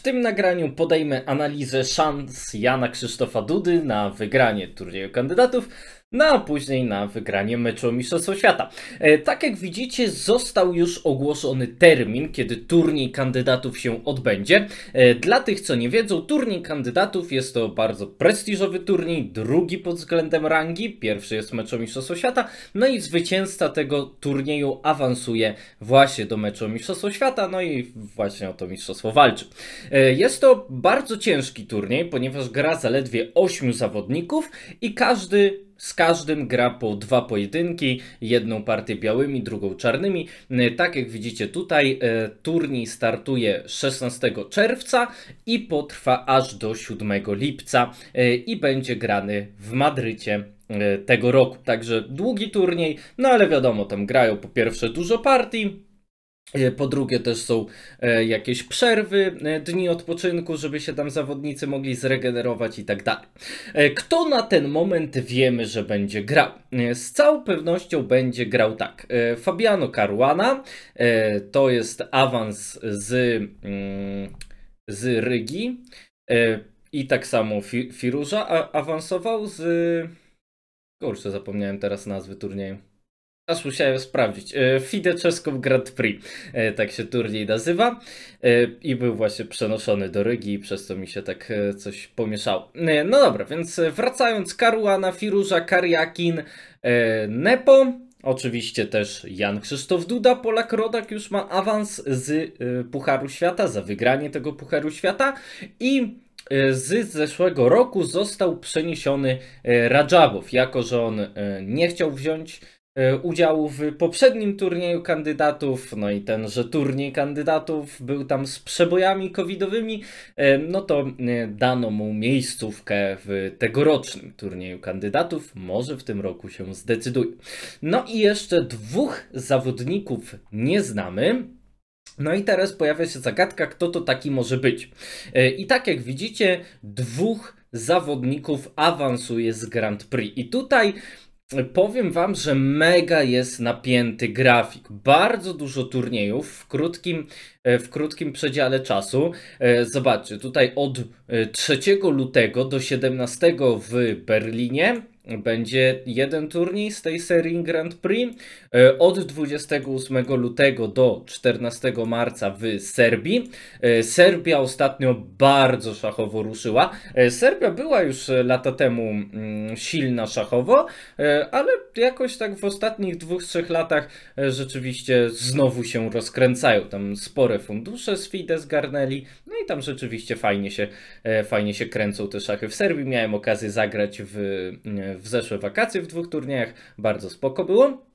W tym nagraniu podejmę analizę szans Jana Krzysztofa Dudy na wygranie turnieju kandydatów no a później na wygranie meczu Mistrzostwa Świata. E, tak jak widzicie, został już ogłoszony termin, kiedy turniej kandydatów się odbędzie. E, dla tych, co nie wiedzą, turniej kandydatów jest to bardzo prestiżowy turniej, drugi pod względem rangi, pierwszy jest meczu Mistrzostwa Świata, no i zwycięzca tego turnieju awansuje właśnie do meczu Mistrzostwa Świata, no i właśnie o to mistrzostwo walczy. E, jest to bardzo ciężki turniej, ponieważ gra zaledwie 8 zawodników i każdy z każdym gra po dwa pojedynki, jedną partię białymi, drugą czarnymi. E, tak jak widzicie tutaj, e, turniej startuje 16 czerwca i potrwa aż do 7 lipca e, i będzie grany w Madrycie tego roku. Także długi turniej, no ale wiadomo, tam grają po pierwsze dużo partii, E, po drugie, też są e, jakieś przerwy, e, dni odpoczynku, żeby się tam zawodnicy mogli zregenerować i tak dalej. Kto na ten moment wiemy, że będzie grał? Z całą pewnością będzie grał tak. Fabiano Caruana to jest awans z, mm, z Rygi i tak samo Firuża awansował z. Kurczę, zapomniałem teraz nazwy turnieju. Aż musiałem sprawdzić. E, FIDE Czesków Grand Prix, e, tak się turniej nazywa. E, I był właśnie przenoszony do Rygi, przez co mi się tak coś pomieszało. No dobra, więc wracając, Karuana, Firuza Kariakin, Nepo. Oczywiście też Jan Krzysztof Duda, Polak Rodak już ma awans z Pucharu Świata, za wygranie tego Pucharu Świata i z zeszłego roku został przeniesiony Radżabow, jako że on nie chciał wziąć E, udział w poprzednim turnieju kandydatów, no i tenże turniej kandydatów był tam z przebojami covidowymi, e, no to e, dano mu miejscówkę w tegorocznym turnieju kandydatów. Może w tym roku się zdecyduje. No i jeszcze dwóch zawodników nie znamy. No i teraz pojawia się zagadka, kto to taki może być. I tak jak widzicie, dwóch zawodników awansuje z Grand Prix. I tutaj Powiem Wam, że mega jest napięty grafik. Bardzo dużo turniejów w krótkim, e, w krótkim przedziale czasu. E, zobaczcie, tutaj od 3 e, lutego do 17 w Berlinie, będzie jeden turniej z tej serii Grand Prix e, od 28 lutego do 14 marca w Serbii. E, Serbia ostatnio bardzo szachowo ruszyła. E, Serbia była już lata temu mm, silna szachowo, ale jakoś tak w ostatnich dwóch, trzech latach rzeczywiście znowu się rozkręcają. Tam spore fundusze z Fidesz garnęli, no i tam rzeczywiście fajnie się, fajnie się kręcą te szachy. W Serbii miałem okazję zagrać w w zeszłe wakacje w dwóch turniejach. Bardzo spoko było.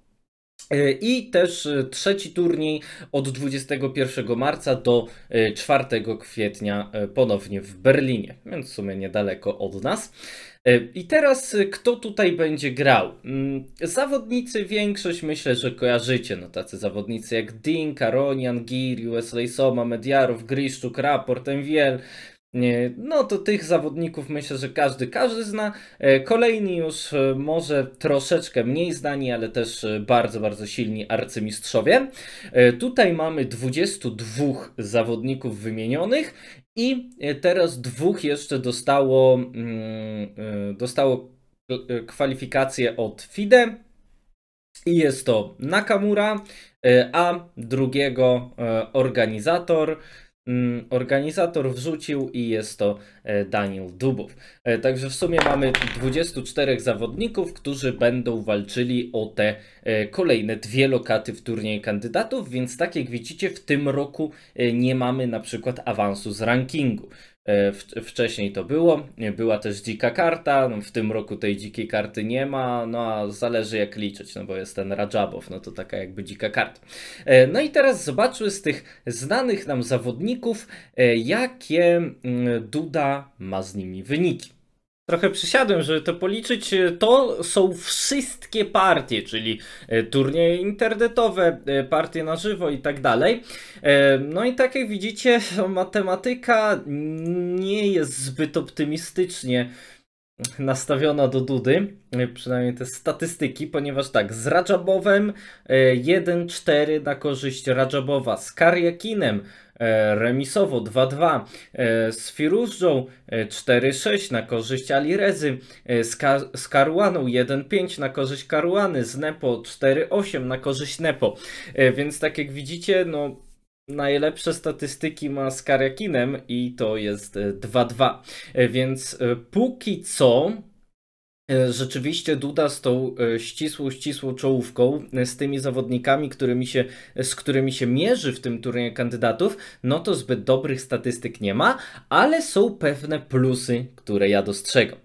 E, I też e, trzeci turniej od 21 marca do 4 e, kwietnia ponownie w Berlinie, więc w sumie niedaleko od nas. I teraz kto tutaj będzie grał? Mm, zawodnicy większość myślę, że kojarzycie. No tacy zawodnicy jak Dean, Karonian, Gir, US Soma, Mediarów, Griszczuk, Raport, Enviel, no to tych zawodników myślę, że każdy, każdy zna. E, kolejni już e, może troszeczkę mniej znani, ale też e, bardzo, bardzo silni arcymistrzowie. Tutaj mamy 22 zawodników wymienionych i teraz dwóch jeszcze dostało, mm, dostało kwalifikacje od FIDE. I jest to Nakamura, a drugiego organizator Mm, organizator wrzucił i jest to e, Daniel Dubów. E, także w sumie mamy 24 zawodników, którzy będą walczyli o te e, kolejne dwie lokaty w turnieju kandydatów, więc tak jak widzicie w tym roku nie mamy na przykład awansu z rankingu. E, wcześniej to było. E, była też dzika karta. No, w tym roku tej dzikiej karty nie ma, no a zależy jak liczyć, no bo jest ten Rajabow, no to taka jakby dzika karta. E, no i teraz zobaczmy z tych znanych nam zawodników, jakie mm, Duda ma z nimi wyniki trochę przysiadłem, żeby to policzyć, e, to są wszystkie partie, czyli e, turnieje internetowe, e, partie na żywo i tak dalej. No i tak jak widzicie, matematyka nie jest zbyt optymistycznie nastawiona do Dudy, e, przynajmniej te statystyki, ponieważ tak, z Rajabowem 1-4 e, na korzyść Rajabowa, z Karjakinem e, remisowo 2-2, z Firuzżą 4-6 na korzyść Alirezy, z, Ka z Karuaną 1-5 na korzyść Karuany, z Nepo 4-8 na korzyść Nepo. Więc tak jak widzicie, no Najlepsze statystyki ma z Karjakinem i to jest 2-2. E, e, więc e, póki co Rzeczywiście Duda z tą ścisłą, ścisłą czołówką, z tymi zawodnikami, którymi się, z którymi się mierzy w tym turnieju kandydatów, no to zbyt dobrych statystyk nie ma, ale są pewne plusy, które ja dostrzegam.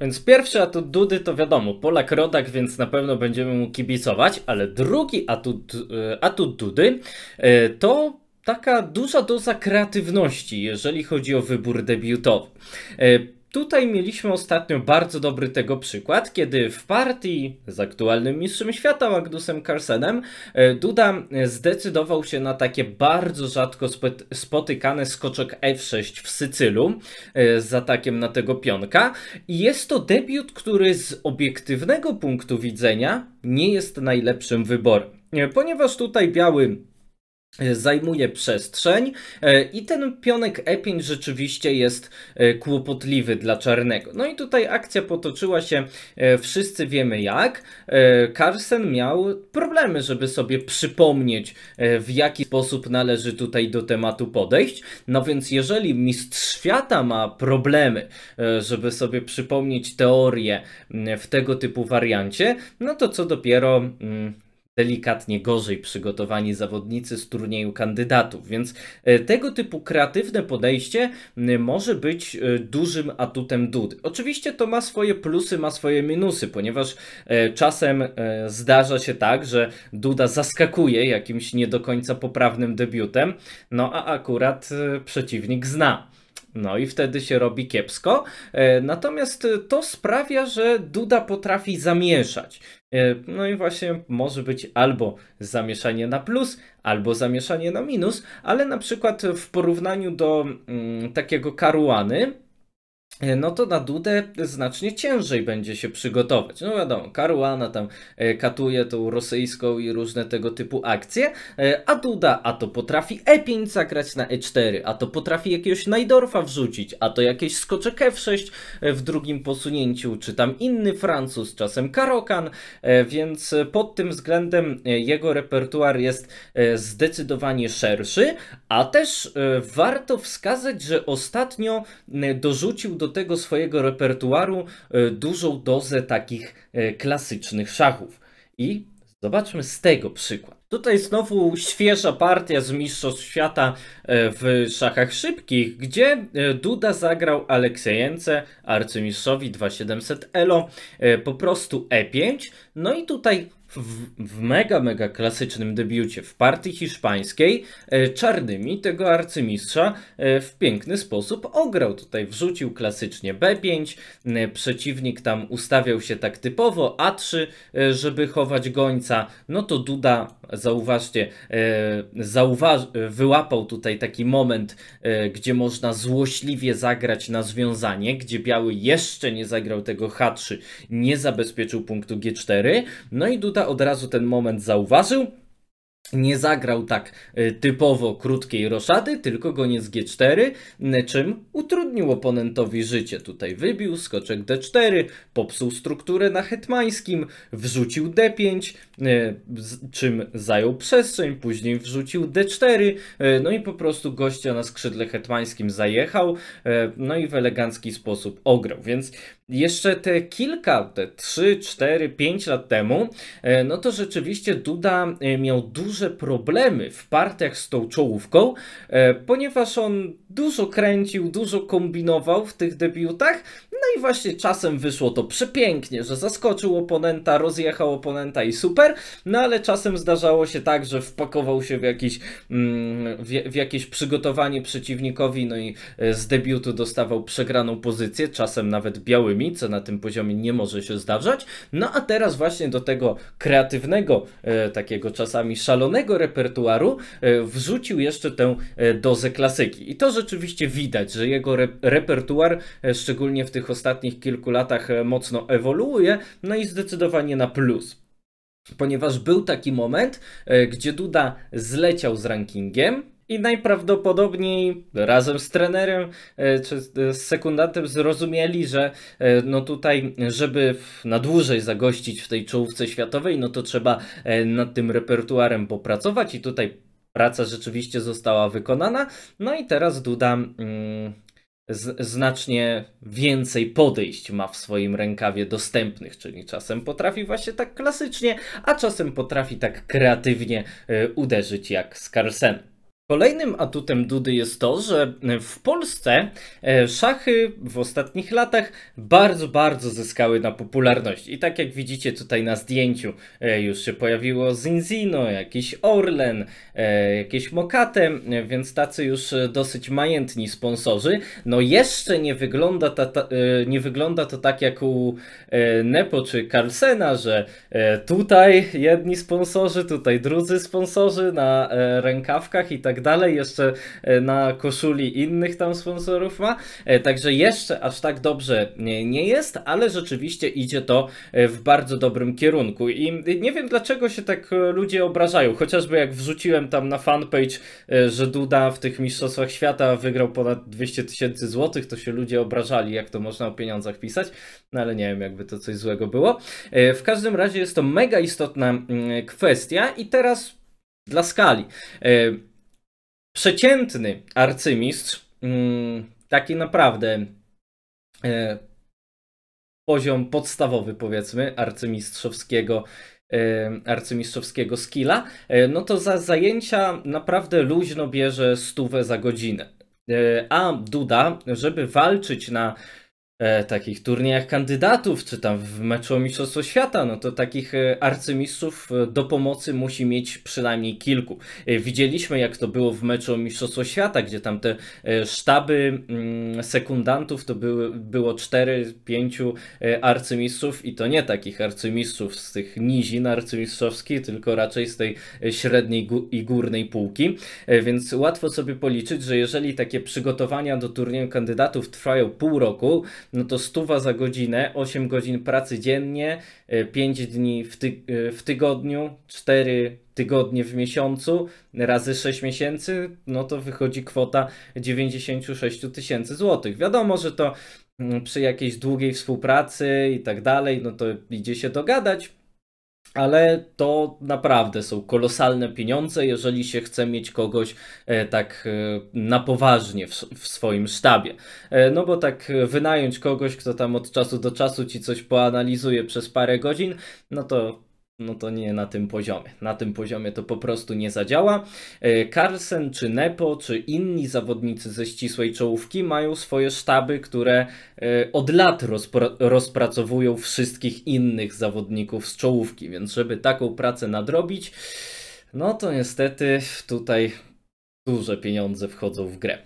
Więc pierwszy atut Dudy to wiadomo, Polak rodak, więc na pewno będziemy mu kibicować, ale drugi atut, e, atut Dudy e, to taka duża doza kreatywności, jeżeli chodzi o wybór debiutowy. E, Tutaj mieliśmy ostatnio bardzo dobry tego przykład, kiedy w partii z aktualnym mistrzem świata Magnusem Carlsenem e, Duda zdecydował się na takie bardzo rzadko spotykane skoczek F6 w Sycylu e, z atakiem na tego pionka i jest to debiut, który z obiektywnego punktu widzenia nie jest najlepszym wyborem. E, ponieważ tutaj biały E, zajmuje przestrzeń e, i ten pionek E5 rzeczywiście jest e, kłopotliwy dla czarnego. No i tutaj akcja potoczyła się wszyscy wiemy jak. Carson miał problemy, żeby sobie przypomnieć w jaki sposób należy tutaj do tematu podejść. No więc jeżeli mistrz świata ma problemy, żeby sobie przypomnieć teorię w tego typu wariancie, no to co dopiero delikatnie gorzej przygotowani zawodnicy z turnieju kandydatów, więc e, tego typu kreatywne podejście może być e, dużym atutem Dudy. Oczywiście to ma swoje plusy, ma swoje minusy, ponieważ e, czasem zdarza się tak, że Duda zaskakuje jakimś nie do końca poprawnym debiutem, no a akurat przeciwnik zna no i wtedy się robi kiepsko. E, natomiast to sprawia, że Duda potrafi zamieszać. E, no i właśnie może być albo zamieszanie na plus, albo zamieszanie na minus, ale na przykład w porównaniu do mm, takiego karuany, E, no to na Dudę znacznie ciężej będzie się przygotować. No wiadomo, Karuana tam e, katuje tą rosyjską i różne tego typu akcje, e, a Duda a to potrafi E5 zagrać na E4, a to potrafi jakiegoś Najdorfa wrzucić, a to jakieś skoczek F6 w drugim posunięciu, czy tam inny Francuz, czasem Karokan, więc pod tym względem jego repertuar jest zdecydowanie szerszy, a też warto wskazać, że ostatnio dorzucił do do tego swojego repertuaru e, dużą dozę takich e, klasycznych szachów. I zobaczmy z tego przykład. Tutaj znowu świeża partia z Mistrzostw Świata e, w szachach szybkich, gdzie Duda zagrał Aleksiejence, arcymistrzowi 2700 Elo, po prostu E5. No i tutaj w, w, mega, mega klasycznym debiucie w partii hiszpańskiej e, czarnymi tego arcymistrza e, w piękny sposób ograł. Tutaj wrzucił klasycznie B5, e, przeciwnik tam ustawiał się tak typowo, A3, żeby chować gońca. No to Duda, zauważcie, zauważ wyłapał tutaj taki moment, gdzie można złośliwie zagrać na związanie, gdzie biały jeszcze nie zagrał tego H3, nie zabezpieczył punktu G4, no i Duda od razu ten moment zauważył. Nie zagrał tak y, typowo krótkiej roszady, tylko goniec G4, czym utrudnił oponentowi życie. Tutaj wybił skoczek D4, popsuł strukturę na hetmańskim, wrzucił D5, y, czym zajął przestrzeń, później wrzucił D4, y, no i po prostu gościa na skrzydle hetmańskim zajechał, no i w elegancki sposób ograł. Więc jeszcze te kilka, te 3, 4, 5 lat temu, e, no to rzeczywiście Duda e, miał duże problemy w partiach z tą czołówką, e, ponieważ on dużo kręcił, dużo kombinował w tych debiutach, no i właśnie czasem wyszło to przepięknie, że zaskoczył oponenta, rozjechał oponenta i super, no ale czasem zdarzało się tak, że wpakował się w jakieś mm, w, jakieś przygotowanie przeciwnikowi, no i e, z debiutu dostawał przegraną pozycję, czasem nawet białymi, co na tym poziomie nie może się zdarzać. No a teraz właśnie do tego kreatywnego, e, takiego czasami szalonego repertuaru e, wrzucił jeszcze tę dozę klasyki. I to rzeczywiście widać, że jego repertuar, szczególnie w tych ostatnich ostatnich kilku latach e, mocno ewoluuje, no i zdecydowanie na plus. Ponieważ był taki moment, e, gdzie Duda zleciał z rankingiem, i najprawdopodobniej razem z trenerem e, czy z sekundantem zrozumieli, że no tutaj, żeby na dłużej zagościć w tej czołówce światowej, no to trzeba nad tym repertuarem popracować i tutaj praca rzeczywiście została wykonana. No i teraz Duda. Mm, znacznie więcej podejść ma w swoim rękawie dostępnych, czyli czasem potrafi właśnie tak klasycznie, a czasem potrafi tak kreatywnie y, uderzyć jak z Carlsenem. Kolejnym atutem Dudy jest to, że e, w Polsce e, szachy w ostatnich latach bardzo, bardzo zyskały na popularności. I tak jak widzicie tutaj na zdjęciu, e, już się pojawiło Zinzino, jakiś Orlen, jakieś Mokate, więc tacy już dosyć majętni sponsorzy. No jeszcze nie wygląda, ta, ta, nie wygląda to tak jak u Nepo czy Carlsena, że tutaj jedni sponsorzy, tutaj drudzy sponsorzy na rękawkach i tak tak dalej, jeszcze e, na koszuli innych tam sponsorów ma, e, także jeszcze aż tak dobrze nie, nie jest, ale rzeczywiście idzie to e, w bardzo dobrym kierunku i nie wiem dlaczego się tak ludzie obrażają, chociażby jak wrzuciłem tam na fanpage, że Duda w tych mistrzostwach świata wygrał ponad 200 tysięcy złotych, to się ludzie obrażali, jak to można o pieniądzach pisać, no ale nie wiem, jakby to coś złego było. W każdym razie jest to mega istotna mm, kwestia i teraz dla skali przeciętny arcymistrz, mm, taki naprawdę e, poziom podstawowy, powiedzmy, arcymistrzowskiego e, arcymistrzowskiego skilla, e, no to za zajęcia naprawdę luźno bierze stówę za godzinę. A Duda, żeby walczyć na e, takich turniejach kandydatów, czy tam w meczu o Mistrzostwo Świata, no to takich e, arcymistrzów e, do pomocy musi mieć przynajmniej kilku. E, widzieliśmy, jak to było w meczu o Mistrzostwo Świata, gdzie tam te e, sztaby mm, sekundantów to były, było 4-5 e, arcymistrzów i to nie takich arcymistrzów z tych nizin arcymistrzowskich, tylko raczej z tej średniej i górnej półki, więc łatwo sobie policzyć, że jeżeli takie przygotowania do turnieju kandydatów trwają pół roku, no to stuwa za godzinę, 8 godzin pracy dziennie, 5 e, dni w, ty e, w tygodniu, 4 tygodnie w miesiącu razy 6 miesięcy, no to wychodzi kwota 96 tysięcy złotych. Wiadomo, że to mm, przy jakiejś długiej współpracy i tak dalej, no to idzie się dogadać, ale to naprawdę są kolosalne pieniądze, jeżeli się chce mieć kogoś e, tak e, na poważnie w, swoim sztabie. E, no bo tak wynająć kogoś, kto tam od czasu do czasu ci coś poanalizuje przez parę godzin, no to no to nie na tym poziomie. Na tym poziomie to po prostu nie zadziała. E, Carlsen czy Nepo czy inni zawodnicy ze ścisłej czołówki mają swoje sztaby, które e, od lat rozpracowują wszystkich innych zawodników z czołówki, więc żeby taką pracę nadrobić, no to niestety tutaj duże pieniądze wchodzą w grę.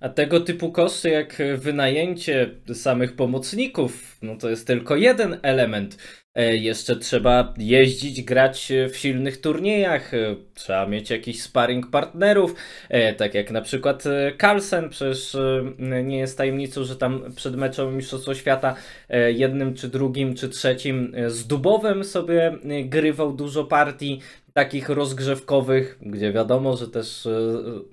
A tego typu koszty, jak wynajęcie samych pomocników, no to jest tylko jeden element E, jeszcze trzeba jeździć, grać w silnych turniejach, e, trzeba mieć jakiś sparring partnerów, e, tak jak na przykład Carlsen, przecież nie jest tajemnicą, że tam przed meczem Mistrzostwa Świata jednym czy drugim czy trzecim z Dubowem sobie grywał dużo partii, takich rozgrzewkowych, gdzie wiadomo, że też e,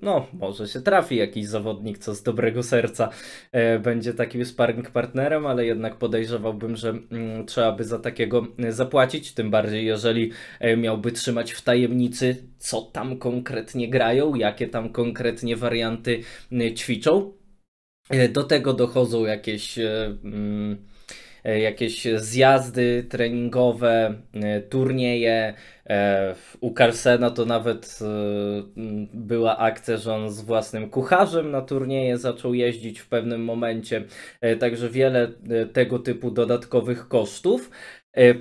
no, może się trafi jakiś zawodnik, co z dobrego serca e, będzie takim sparring partnerem, ale jednak podejrzewałbym, że mm, trzeba by za takiego e, zapłacić, tym bardziej jeżeli miałby trzymać w tajemnicy, co tam konkretnie grają, jakie tam konkretnie warianty ćwiczą. Do tego dochodzą jakieś... Mm, E, jakieś zjazdy treningowe, e, turnieje. E, u Carsena to nawet była akcja, że on z własnym kucharzem na turnieje zaczął jeździć w pewnym momencie. Także wiele tego typu dodatkowych kosztów.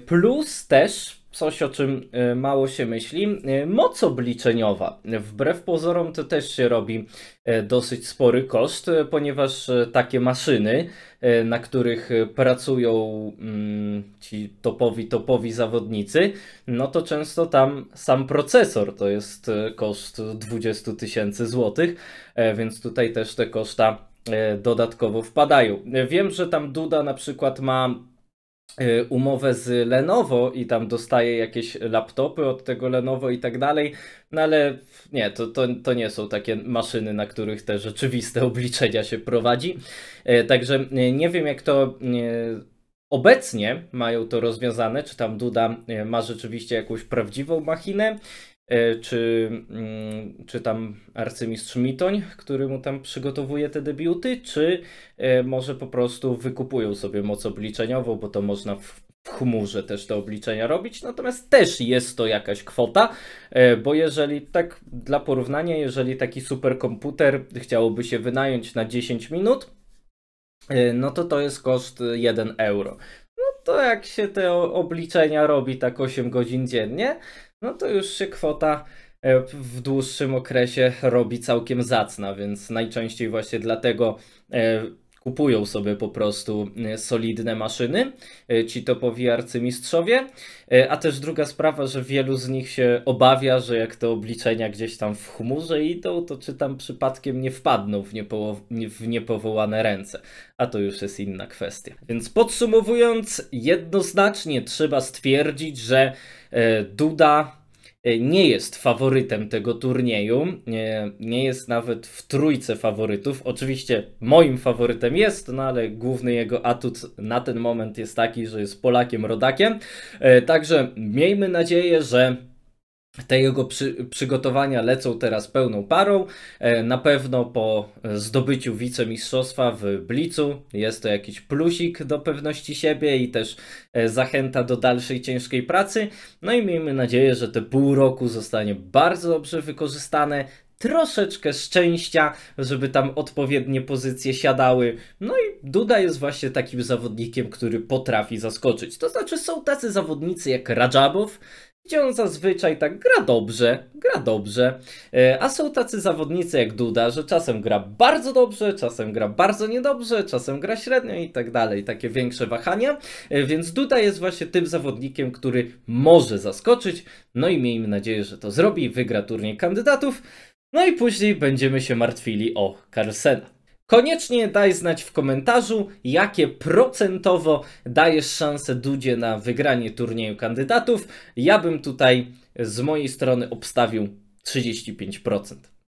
Plus też coś, o czym e, mało się myśli. E, moc obliczeniowa. Wbrew pozorom to też się robi e, dosyć spory koszt, ponieważ takie maszyny, na których pracują mm, ci topowi, topowi zawodnicy, no to często tam sam procesor to jest koszt 20 tysięcy złotych, więc tutaj też te koszta dodatkowo wpadają. Wiem, że tam Duda na przykład ma Y, umowę z Lenovo i tam dostaje jakieś laptopy od tego Lenovo i tak dalej, no ale nie, to, to, to nie są takie maszyny, na których te rzeczywiste obliczenia się prowadzi. Y, także y, nie wiem, jak to obecnie mają to rozwiązane, czy tam Duda ma rzeczywiście jakąś prawdziwą machinę, E, czy, mm, czy tam arcymistrz Mitoń, który mu tam przygotowuje te debiuty, czy e, może po prostu wykupują sobie moc obliczeniową, bo to można w chmurze też te obliczenia robić, natomiast też jest to jakaś kwota, e, bo jeżeli tak dla porównania, jeżeli taki superkomputer chciałoby się wynająć na 10 minut, no to to jest koszt 1 euro. No to jak się te obliczenia robi tak 8 godzin dziennie, no to już się kwota e, w dłuższym okresie robi całkiem zacna, więc najczęściej właśnie dlatego e, kupują sobie po prostu e, solidne maszyny, e, ci topowi arcymistrzowie. E, a też druga sprawa, że wielu z nich się obawia, że jak te obliczenia gdzieś tam w chmurze idą, to czy tam przypadkiem nie wpadną w, niepo, w niepowołane ręce. A to już jest inna kwestia. Więc podsumowując, jednoznacznie trzeba stwierdzić, że Duda E, nie jest faworytem tego turnieju, nie, nie jest nawet w trójce faworytów. Oczywiście moim faworytem jest, no ale główny jego atut na ten moment jest taki, że jest Polakiem rodakiem. E, także miejmy nadzieję, że te jego przy, przygotowania lecą teraz pełną parą. E, na pewno po zdobyciu wicemistrzostwa w Blicu jest to jakiś plusik do pewności siebie i też e, zachęta do dalszej ciężkiej pracy. No i miejmy nadzieję, że te pół roku zostanie bardzo dobrze wykorzystane. Troszeczkę szczęścia, żeby tam odpowiednie pozycje siadały. No i Duda jest właśnie takim zawodnikiem, który potrafi zaskoczyć. To znaczy, są tacy zawodnicy jak Rajabow, gdzie on zazwyczaj tak gra dobrze, gra dobrze. E, a są tacy zawodnicy jak Duda, że czasem gra bardzo dobrze, czasem gra bardzo niedobrze, czasem gra średnio i tak dalej. Takie większe wahania. E, więc Duda jest właśnie tym zawodnikiem, który może zaskoczyć. No i miejmy nadzieję, że to zrobi, wygra turniej kandydatów. No i później będziemy się martwili o Carlsena. Koniecznie daj znać w komentarzu, jakie procentowo dajesz szansę Dudzie na wygranie turnieju kandydatów. Ja bym tutaj z mojej strony obstawił 35%.